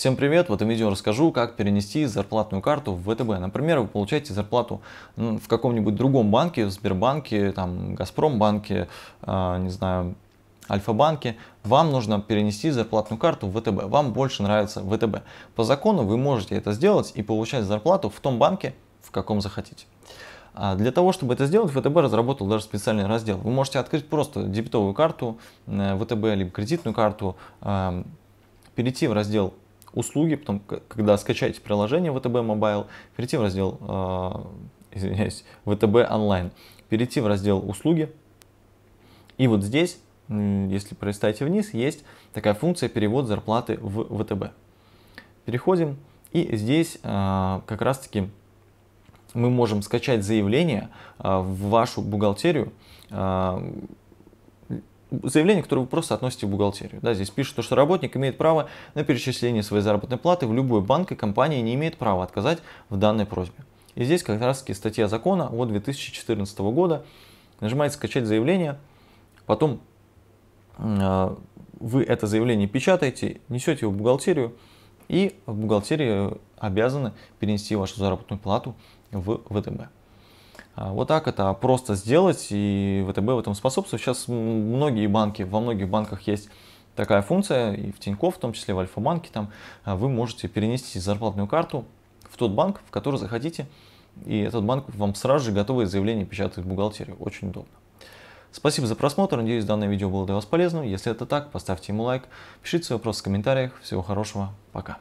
Всем привет! В этом видео расскажу, как перенести зарплатную карту в ВТБ. Например, вы получаете зарплату ну, в каком-нибудь другом банке, в Сбербанке, там, Газпромбанке, э, а, не знаю, Альфа-банке, вам нужно перенести зарплатную карту в ВТБ. Вам больше нравится ВТБ. По закону вы можете это сделать и получать зарплату в том банке, в каком захотите. А для того, чтобы это сделать, ВТБ разработал даже специальный раздел. Вы можете открыть просто дебетовую карту э, ВТБ, либо кредитную карту, а, перейти в раздел услуги, потом, когда скачаете приложение ВТБ Mobile, перейти в раздел, э, извиняюсь, ВТБ онлайн, перейти в раздел услуги, и вот здесь, если пролистаете вниз, есть такая функция перевод зарплаты в ВТБ. Переходим, и здесь э, как раз-таки мы можем скачать заявление э, в вашу бухгалтерию, заявление, которое вы просто относите в бухгалтерию. Да, здесь пишут, что работник имеет право на перечисление своей заработной платы в любой банк, и компания не имеет права отказать в данной просьбе. И здесь как раз таки статья закона от 2014 года. Нажимаете «Скачать заявление», потом э, вы это заявление печатаете, несете его в бухгалтерию, и в бухгалтерии обязаны перенести вашу заработную плату в ВТБ. А, вот так это просто сделать, и ВТБ в этом способствует. Сейчас многие банки, во многих банках есть такая функция, и в Тинькофф, в том числе в Альфа-банке, там а, вы можете перенести зарплатную карту в тот банк, в который захотите, и этот банк вам сразу же готовое заявление печатает в бухгалтерию. Очень удобно. Спасибо за просмотр, надеюсь данное видео было для вас полезным. Если это так, поставьте ему лайк, пишите свои вопросы в комментариях. Всего хорошего, пока.